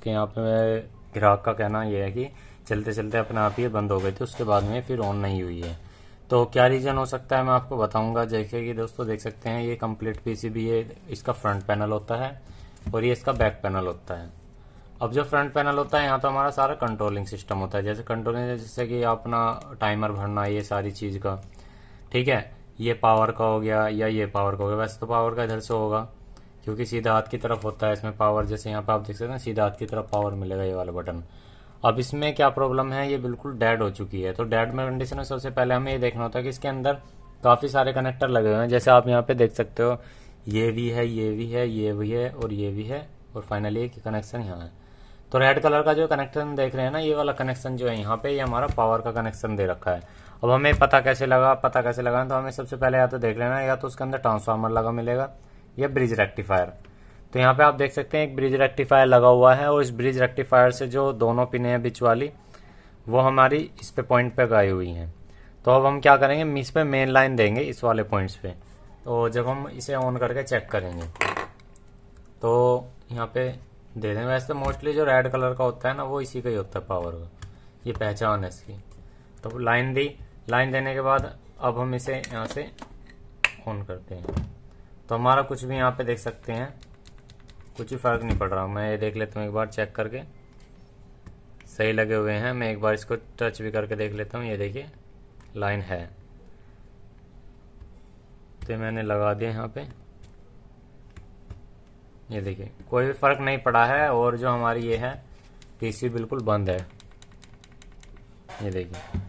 उसके यहाँ पे ग्राहक का कहना यह है कि चलते चलते अपने आप ही बंद हो गई थी उसके बाद में फिर ऑन नहीं हुई है तो क्या रीज़न हो सकता है मैं आपको बताऊंगा जैसे कि दोस्तों देख सकते हैं ये कंप्लीट पीसीबी ये इसका फ्रंट पैनल होता है और ये इसका बैक पैनल होता है अब जो फ्रंट पैनल होता है यहाँ तो हमारा सारा कंट्रोलिंग सिस्टम होता है जैसे कंट्रोलिंग जैसे कि अपना टाइमर भरना ये सारी चीज़ का ठीक है ये पावर का हो गया या ये पावर का हो गया वैसे तो पावर का इधर से होगा क्योंकि सीधा हाथ की तरफ होता है इसमें पावर जैसे यहाँ पर आप देख सकते हैं सीधा हाथ की तरफ पावर मिलेगा ये वाला बटन अब इसमें क्या प्रॉब्लम है ये बिल्कुल डेड हो चुकी है तो डेड में कंडीशन में सबसे पहले हमें ये देखना होता है कि इसके अंदर काफ़ी सारे कनेक्टर लगे हुए हैं जैसे आप यहाँ पे देख सकते हो ये भी है ये भी है ये भी है और ये भी है और फाइनली एक कनेक्शन यहाँ है तो रेड कलर का जो कनेक्शन देख रहे हैं ना ये वाला कनेक्शन जो है यहाँ पे ये हमारा पावर का कनेक्शन दे रखा है अब हमें पता कैसे लगा पता कैसे लगा तो हमें सबसे पहले या तो देख लेना या तो उसके अंदर ट्रांसफार्मर लगा मिलेगा या ब्रिज रेक्टिफायर तो यहाँ पे आप देख सकते हैं एक ब्रिज रेक्टिफायर लगा हुआ है और इस ब्रिज रेक्टिफायर से जो दोनों पिने हैं बीच वाली वो हमारी इस पे पॉइंट पे गई हुई हैं तो अब हम क्या करेंगे इस पे मेन लाइन देंगे इस वाले पॉइंट्स पे तो जब हम इसे ऑन करके चेक करेंगे तो यहाँ पे दे देंगे वैसे मोस्टली जो रेड कलर का होता है ना वो इसी का ही होता है पावर का ये पहचान है इसकी तो लाइन दी लाइन देने के बाद अब हम इसे यहाँ से ऑन करते हैं तो हमारा कुछ भी यहाँ पे देख सकते हैं कुछ ही फ़र्क नहीं पड़ रहा मैं ये देख लेता हूँ एक बार चेक करके सही लगे हुए हैं मैं एक बार इसको टच भी करके देख लेता हूँ ये देखिए लाइन है तो मैंने लगा दिया यहाँ पे ये देखिए कोई भी फ़र्क नहीं पड़ा है और जो हमारी ये है पीसी बिल्कुल बंद है ये देखिए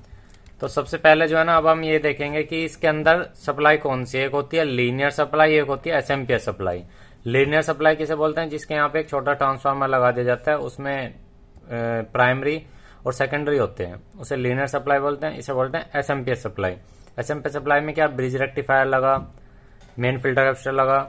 तो सबसे पहले जो है ना अब हम ये देखेंगे कि इसके अंदर सप्लाई कौन सी एक होती है लीनियर सप्लाई एक होती है एसएमपीएस सप्लाई लीनियर सप्लाई किसे बोलते हैं जिसके यहाँ पे एक छोटा ट्रांसफार्मर लगा दिया जाता है उसमें प्राइमरी और सेकेंडरी होते हैं उसे लीनियर सप्लाई बोलते हैं इसे बोलते हैं एसएमपीएस सप्लाई एसएमपीएस सप्लाई में क्या ब्रिज रेक्टिफायर लगा मेन फिल्टर एप्सर लगा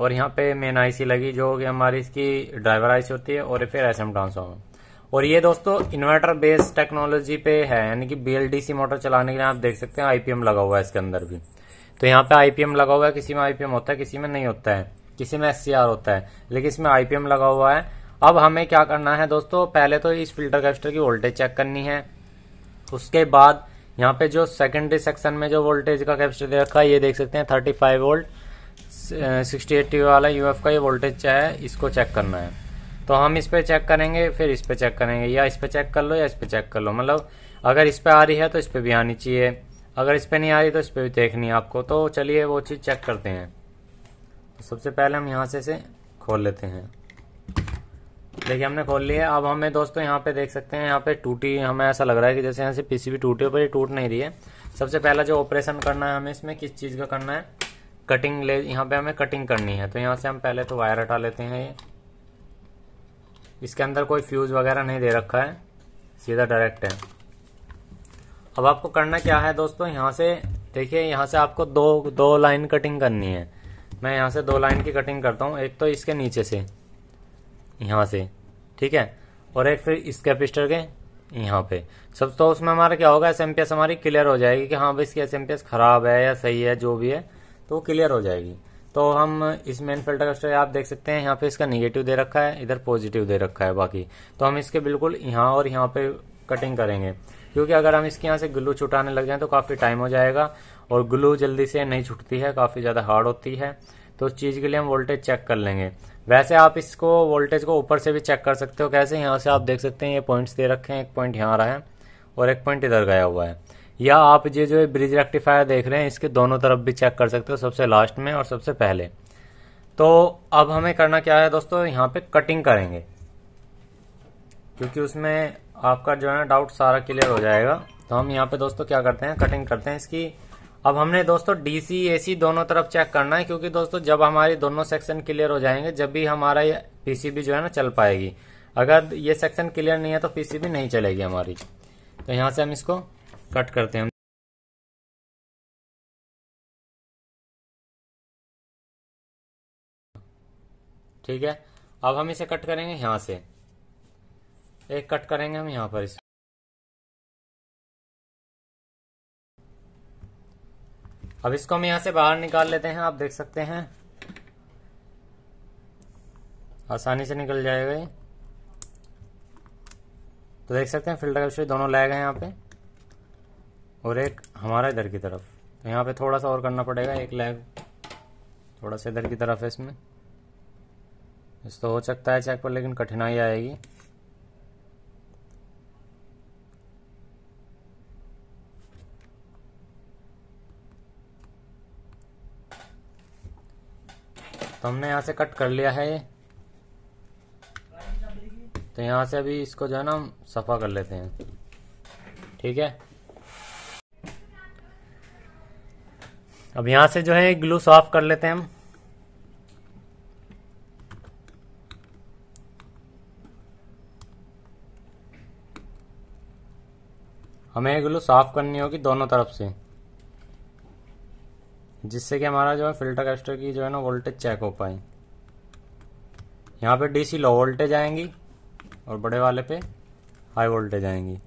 और यहाँ पे मेन आईसी लगी जो कि हमारी इसकी ड्राइवर आईसी होती है और फिर एसएम ट्रांसफार्मर और ये दोस्तों इन्वर्टर बेस्ड टेक्नोलॉजी पे है यानी कि बीएलडीसी मोटर चलाने के लिए आप देख सकते हैं आईपीएम लगा हुआ है इसके अंदर भी तो यहाँ पे आईपीएम लगा हुआ है किसी में आईपीएम होता है किसी में नहीं होता है किसी में एस होता है लेकिन इसमें आईपीएम लगा हुआ है अब हमें क्या करना है दोस्तों पहले तो इस फिल्टर कैपेसिटर की वोल्टेज चेक करनी है उसके बाद यहाँ पे जो सेकेंडरी सेक्शन में जो वोल्टेज का कैप्चर दे रखा है ये देख सकते हैं thirty five volt sixty eighty वाला यूएफ का ये वोल्टेज है इसको चेक करना है तो हम इस पर चेक करेंगे फिर इस पर चेक करेंगे या इस पर चेक कर लो या इस पर चेक कर लो मतलब अगर इस पर आ रही है तो इस पर भी आनी चाहिए अगर इस पर नहीं आ रही तो इस पर भी देखनी है आपको तो चलिए वो चीज़ चेक करते हैं सबसे पहले हम यहाँ से इसे खोल लेते हैं देखिए हमने खोल लिया अब हमें दोस्तों यहाँ पे देख सकते हैं यहाँ पे टूटी हमें ऐसा लग रहा है कि जैसे यहाँ से पीसीबी हो पर ये टूट नहीं रही है सबसे पहला जो ऑपरेशन करना है हमें इसमें किस चीज़ का करना है कटिंग ले यहाँ पे हमें कटिंग करनी है तो यहाँ से हम पहले तो वायर हटा लेते हैं ये इसके अंदर कोई फ्यूज वगैरह नहीं दे रखा है सीधा डायरेक्ट है अब आपको करना क्या है दोस्तों यहाँ से देखिए यहाँ से आपको दो दो लाइन कटिंग करनी है मैं यहाँ से दो लाइन की कटिंग करता हूँ एक तो इसके नीचे से यहाँ से ठीक है और एक फिर इस कैपिस्टर के यहाँ पे सब तो उसमें हमारा क्या होगा एस हमारी क्लियर हो जाएगी कि हाँ भाई इसकी एस एस खराब है या सही है जो भी है तो वो क्लियर हो जाएगी तो हम इस मेन फिल्टर का स्ट्रक्चर आप देख सकते हैं यहाँ पे इसका निगेटिव दे रखा है इधर पॉजिटिव दे रखा है बाकी तो हम इसके बिल्कुल यहाँ और यहाँ पे कटिंग करेंगे क्योंकि अगर हम इसके यहाँ से ग्लू छुटाने लग जाए तो काफ़ी टाइम हो जाएगा और ग्लू जल्दी से नहीं छुटती है काफ़ी ज़्यादा हार्ड होती है तो उस चीज़ के लिए हम वोल्टेज चेक कर लेंगे वैसे आप इसको वोल्टेज को ऊपर से भी चेक कर सकते हो कैसे यहाँ से आप देख सकते हैं ये पॉइंट्स दे रखे हैं एक पॉइंट यहाँ आ रहा है और एक पॉइंट इधर गया हुआ है या आप ये जो ब्रिज रेक्टिफायर देख रहे हैं इसके दोनों तरफ भी चेक कर सकते हो सबसे लास्ट में और सबसे पहले तो अब हमें करना क्या है दोस्तों यहाँ पे कटिंग करेंगे क्योंकि उसमें आपका जो है ना डाउट सारा क्लियर हो जाएगा तो हम यहाँ पे दोस्तों क्या करते हैं कटिंग करते हैं इसकी अब हमने दोस्तों डीसी एसी दोनों तरफ चेक करना है क्योंकि दोस्तों जब हमारी दोनों सेक्शन क्लियर हो जाएंगे जब भी हमारा ये पीसीबी जो है ना चल पाएगी अगर ये सेक्शन क्लियर नहीं है तो पीसीबी नहीं चलेगी हमारी तो यहां से हम इसको कट करते हैं ठीक है अब हम इसे कट करेंगे यहां से एक कट करेंगे हम यहां पर इसे अब इसको हम यहां से बाहर निकाल लेते हैं आप देख सकते हैं आसानी से निकल जाएगा ये तो देख सकते हैं फिल्टर दोनों लाए गए यहां पे और एक हमारा इधर की तरफ तो यहाँ पे थोड़ा सा और करना पड़ेगा एक लैग थोड़ा सा इधर की तरफ है इसमें इस तो हो सकता है चेक पर लेकिन कठिनाई आएगी तो हमने यहाँ से कट कर लिया है ये तो यहाँ से अभी इसको जो है ना हम सफ़ा कर लेते हैं ठीक है अब यहां से जो है ग्लू साफ़ कर लेते हैं हम हमें ग्लू साफ करनी होगी दोनों तरफ से जिससे कि हमारा जो है फिल्टर कैस्टर की जो है ना वोल्टेज चेक हो पाए यहाँ पे डीसी लो वोल्टेज आएंगी और बड़े वाले पे हाई वोल्टेज आएंगी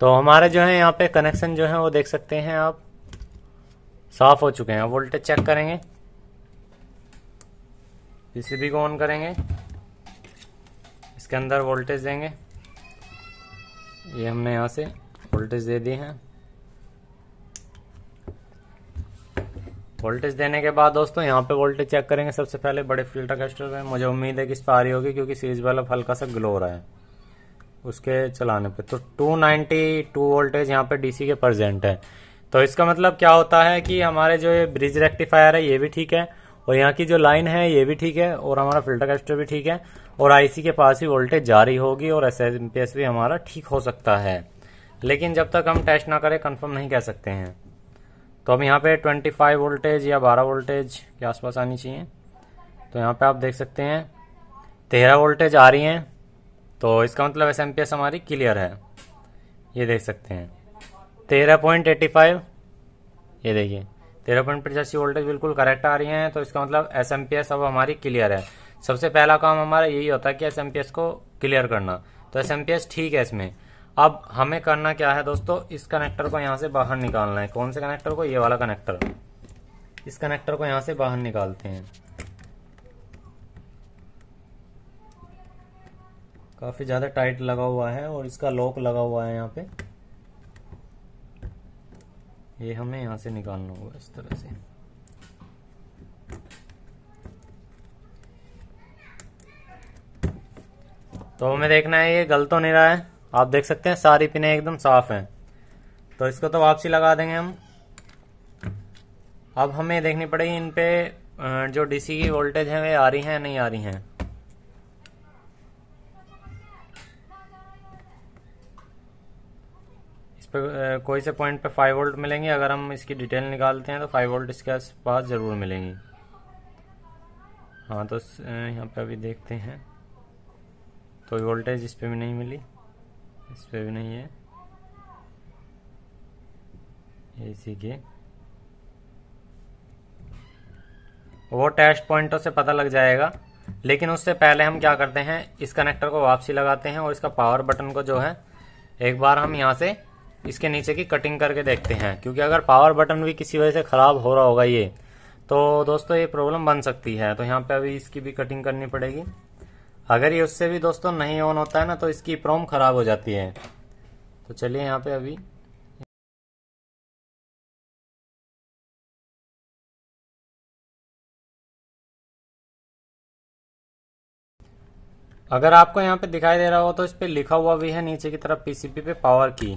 तो हमारा जो है यहाँ पे कनेक्शन जो है वो देख सकते हैं आप साफ हो चुके हैं वोल्टेज चेक करेंगे पीसीबी को ऑन करेंगे इसके अंदर वोल्टेज देंगे ये हमने यहाँ से वोल्टेज दे दी हैं वोल्टेज देने के बाद दोस्तों यहाँ पे वोल्टेज चेक करेंगे सबसे पहले बड़े फिल्टर कैस्टर में मुझे उम्मीद है कि इस पर आ रही होगी क्योंकि सीरीज वाला हल्का सा ग्लो हो रहा है उसके चलाने पे तो 292 वोल्टेज यहाँ पे डीसी के प्रजेंट है तो इसका मतलब क्या होता है कि हमारे जो ये ब्रिज रेक्टिफायर है ये भी ठीक है और यहाँ की जो लाइन है ये भी ठीक है और हमारा फिल्टर कैस्टर भी ठीक है और आईसी के पास ही वोल्टेज जारी होगी और एस भी हमारा ठीक हो सकता है लेकिन जब तक हम टेस्ट ना करें कन्फर्म नहीं कह सकते हैं तो अब यहाँ पे ट्वेंटी वोल्टेज या बारह वोल्टेज के आसपास आनी चाहिए तो यहाँ पे आप देख सकते हैं तेरह वोल्टेज आ रही हैं तो इसका मतलब एस एम हमारी क्लियर है ये देख सकते हैं तेरह पॉइंट एटी फाइव ये देखिए तेरह पॉइंट पचासी वोल्टेज बिल्कुल करेक्ट आ रही हैं तो इसका मतलब एस एम अब हमारी क्लियर है सबसे पहला काम हमारा यही होता है कि एस एम को क्लियर करना तो एस ठीक है इसमें अब हमें करना क्या है दोस्तों इस कनेक्टर को यहाँ से बाहर निकालना है कौन से कनेक्टर को ये वाला कनेक्टर इस कनेक्टर को यहाँ से बाहर निकालते हैं काफ़ी ज़्यादा टाइट लगा हुआ है और इसका लॉक लगा हुआ है यहाँ पे ये हमें यहाँ से निकालना होगा इस तरह से तो हमें देखना है ये गल तो नहीं रहा है आप देख सकते हैं सारी पिने एकदम साफ हैं तो इसको तो वापसी लगा देंगे हम अब हमें देखनी पड़ेगी इन पे जो डीसी की वोल्टेज है वे आ रही हैं नहीं आ रही हैं पे कोई से पॉइंट पे फाइव वोल्ट मिलेंगे अगर हम इसकी डिटेल निकालते हैं तो फाइव वोल्ट इसके पास ज़रूर मिलेंगी हाँ तो यहाँ पे अभी देखते हैं तो वोल्टेज इस पर भी नहीं मिली इस पर भी नहीं है सी के वो टेस्ट पॉइंटों से पता लग जाएगा लेकिन उससे पहले हम क्या करते हैं इस कनेक्टर को वापसी लगाते हैं और इसका पावर बटन को जो है एक बार हम यहाँ से इसके नीचे की कटिंग करके देखते हैं क्योंकि अगर पावर बटन भी किसी वजह से ख़राब हो रहा होगा ये तो दोस्तों ये प्रॉब्लम बन सकती है तो यहाँ पे अभी इसकी भी कटिंग करनी पड़ेगी अगर ये उससे भी दोस्तों नहीं ऑन होता है ना तो इसकी प्रोम ख़राब हो जाती है तो चलिए यहाँ पे अभी अगर आपको यहाँ पे दिखाई दे रहा हो तो इस पर लिखा हुआ भी है नीचे की तरफ पीसीपी पे पावर की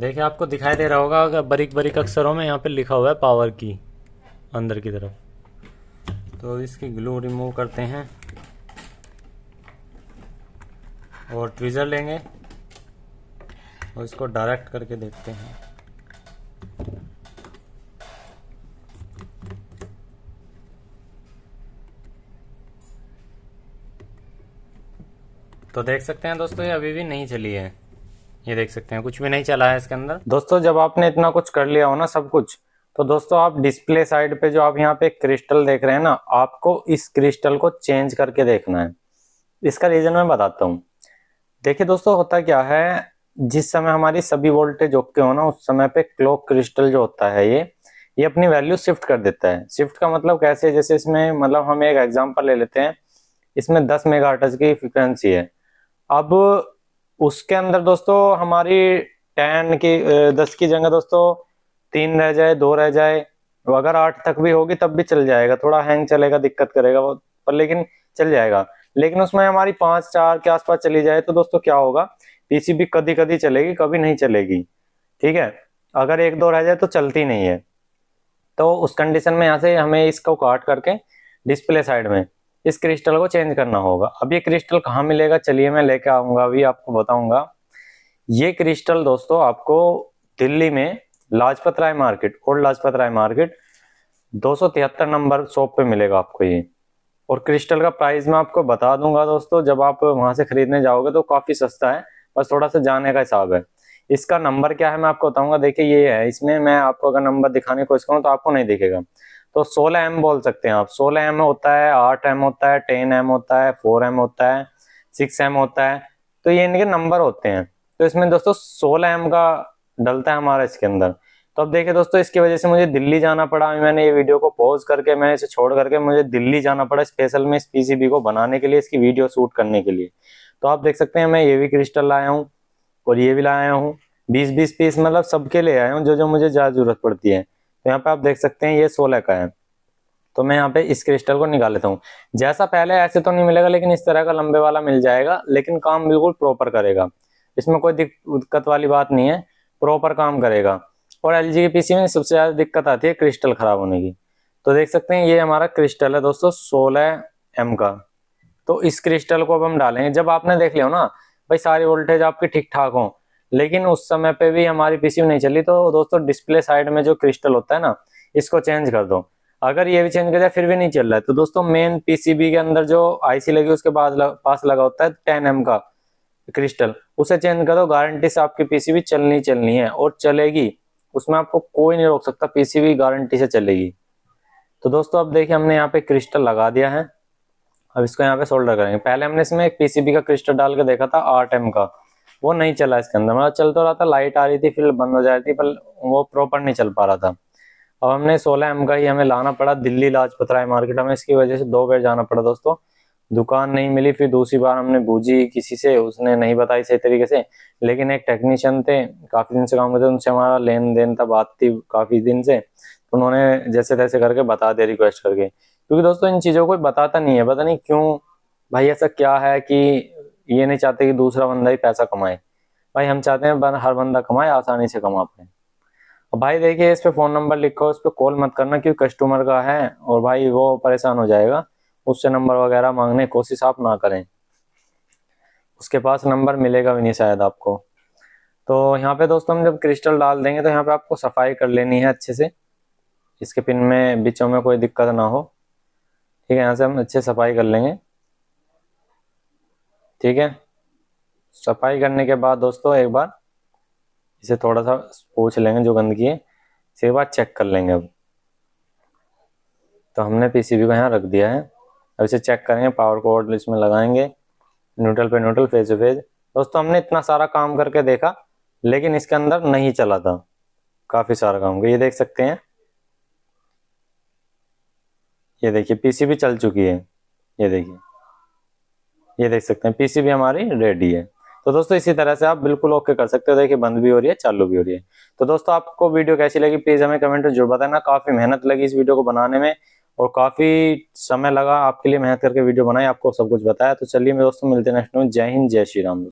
देखिए आपको दिखाई दे रहा होगा अगर बारीक बारीक अक्षरों में यहाँ पे लिखा हुआ है पावर की अंदर की तरफ तो इसकी ग्लू रिमूव करते हैं और ट्विजर लेंगे और इसको डायरेक्ट करके देखते हैं तो देख सकते हैं दोस्तों ये अभी भी नहीं चली है ये देख सकते हैं कुछ भी नहीं चला है इसके अंदर दोस्तों जब आपने इतना कुछ कर लिया हो ना सब कुछ तो दोस्तों आप डिस्प्ले साइड पे जो आप यहाँ पे क्रिस्टल देख रहे हैं ना आपको इस क्रिस्टल को चेंज करके देखना है इसका रीजन मैं बताता हूँ देखिए दोस्तों होता क्या है जिस समय हमारी सभी वोल्टेज ओके हो ना उस समय पे क्लॉक क्रिस्टल जो होता है ये ये अपनी वैल्यू शिफ्ट कर देता है शिफ्ट का मतलब कैसे जैसे इसमें मतलब हम एक एग्जाम्पल ले लेते हैं इसमें दस मेगा की फ्रिक्वेंसी है अब उसके अंदर दोस्तों हमारी टेन की दस की जगह दोस्तों तीन रह जाए दो रह जाए अगर आठ तक भी होगी तब भी चल जाएगा थोड़ा हैंग चलेगा दिक्कत करेगा वो पर लेकिन चल जाएगा लेकिन उसमें हमारी पांच चार के आसपास चली जाए तो दोस्तों क्या होगा पीसीबी कभी कभी चलेगी कभी नहीं चलेगी ठीक है अगर एक दो रह जाए तो चलती नहीं है तो उस कंडीशन में यहाँ से हमें इसको काट करके डिस्प्ले साइड में इस क्रिस्टल को चेंज करना होगा अब ये क्रिस्टल कहाँ मिलेगा चलिए मैं लेके आऊंगा अभी आपको बताऊंगा ये क्रिस्टल दोस्तों आपको दिल्ली में Lajpat Rai market old Lajpat Rai market दो नंबर शॉप पे मिलेगा आपको ये और क्रिस्टल का प्राइस मैं आपको बता दूंगा दोस्तों जब आप वहां से खरीदने जाओगे तो काफी सस्ता है बस थोड़ा सा जाने का हिसाब है इसका नंबर क्या है मैं आपको बताऊंगा देखिए ये है इसमें मैं आपको अगर नंबर दिखाने की कोशिश करूँ तो आपको नहीं दिखेगा तो 16 एम बोल सकते हैं आप 16 एम होता है 8 एम होता है 10 एम होता है 4 एम होता है 6 एम होता है तो ये इनके नंबर होते हैं तो इसमें दोस्तों सोलह एम का डलता है हमारा इसके अंदर तो अब देखिए दोस्तों इसकी वजह से मुझे दिल्ली जाना पड़ा मैंने ये वीडियो को पॉज करके मैंने इसे छोड़ करके मुझे दिल्ली जाना पड़ा स्पेशल में इस पीसीबी को बनाने के लिए इसकी वीडियो शूट करने के लिए तो आप देख सकते हैं मैं ये भी क्रिस्टल लाया हूँ और ये भी लाया हूँ बीस बीस पीस मतलब सबके ले आया हूँ जो जो मुझे ज़्यादा जरूरत पड़ती है तो यहाँ पे आप देख सकते हैं ये सोलह का है तो मैं यहाँ पे इस क्रिस्टल को निकाल लेता हूँ जैसा पहले ऐसे तो नहीं मिलेगा लेकिन इस तरह का लंबे वाला मिल जाएगा लेकिन काम बिल्कुल प्रॉपर करेगा इसमें कोई दिक्कत वाली बात नहीं है प्रॉपर काम करेगा और एल के पीसी में सबसे ज़्यादा दिक्कत आती है क्रिस्टल ख़राब होने की तो देख सकते हैं ये हमारा क्रिस्टल है दोस्तों सोलह एम का तो इस क्रिस्टल को अब हम डालेंगे जब आपने देख लिया हो ना भाई सारी वोल्टेज आपकी ठीक ठाक हो लेकिन उस समय पे भी हमारी पीसीबी नहीं चली तो दोस्तों डिस्प्ले साइड में जो क्रिस्टल होता है ना इसको चेंज कर दो अगर ये भी चेंज कर दिया फिर भी नहीं चल रहा है तो दोस्तों मेन पीसीबी के अंदर जो आईसी लगी उसके बाद लग, पास लगा होता है टेन एम का क्रिस्टल उसे चेंज कर दो गारंटी से आपकी पीसीबी चलनी चलनी है और चलेगी उसमें आपको कोई नहीं रोक सकता पीसीबी गारंटी से चलेगी तो दोस्तों अब देखिए हमने यहाँ पे क्रिस्टल लगा दिया है अब इसको यहाँ पे सोल्डर करेंगे पहले हमने इसमें एक पीसीबी का क्रिस्टल डाल के देखा था आठ एम का वो नहीं चला इसके अंदर मतलब चल तो रहा था लाइट आ रही थी फिर बंद हो जा रही थी पर वो प्रॉपर नहीं चल पा रहा था अब हमने सोलह एम का ही हमें लाना पड़ा दिल्ली लाजपत राय मार्केट हमें इसकी वजह से दो बार जाना पड़ा दोस्तों दुकान नहीं मिली फिर दूसरी बार हमने बूझी किसी से उसने नहीं बताई सही तरीके से लेकिन एक टेक्नीशियन थे काफी दिन से काम करते उनसे हमारा लेन देन था बात थी काफी दिन से उन्होंने जैसे तैसे करके बता दिया रिक्वेस्ट करके क्योंकि दोस्तों इन चीज़ों को बताता नहीं है पता नहीं क्यों भाई ऐसा क्या है कि ये नहीं चाहते कि दूसरा बंदा ही पैसा कमाए भाई हम चाहते हैं हर बंदा कमाए आसानी से कमा पाए भाई देखिए इस पर फ़ोन नंबर लिखो उस पर कॉल मत करना क्योंकि कस्टमर का है और भाई वो परेशान हो जाएगा उससे नंबर वगैरह मांगने की कोशिश आप ना करें उसके पास नंबर मिलेगा भी नहीं शायद आपको तो यहाँ पे दोस्तों हम जब क्रिस्टल डाल देंगे तो यहाँ पे आपको सफाई कर लेनी है अच्छे से इसके पिन में बीचों में कोई दिक्कत ना हो ठीक है यहाँ से हम अच्छे सफाई कर लेंगे ठीक है सफाई करने के बाद दोस्तों एक बार इसे थोड़ा सा पूछ लेंगे जो गंदगी है इसके बाद चेक कर लेंगे अब तो हमने पीसीबी को यहाँ रख दिया है अब इसे चेक करेंगे पावर कोड इसमें लगाएंगे न्यूट्रल पे न्यूट्रल फेज टू फेज दोस्तों हमने इतना सारा काम करके देखा लेकिन इसके अंदर नहीं चला था काफ़ी सारा काम ये देख सकते हैं ये देखिए पीसीबी चल चुकी है ये देखिए ये देख सकते हैं पीसीबी हमारी रेडी है तो दोस्तों इसी तरह से आप बिल्कुल ओके कर सकते हो देखिए बंद भी हो रही है चालू भी हो रही है तो दोस्तों आपको वीडियो कैसी लगी प्लीज हमें कमेंट में जरूर बताना काफी मेहनत लगी इस वीडियो को बनाने में और काफी समय लगा आपके लिए मेहनत करके वीडियो बनाई आपको सब कुछ बताया तो चलिए मैं दोस्तों मिलते हैं नेक्स्ट जय हिंद जय श्री राम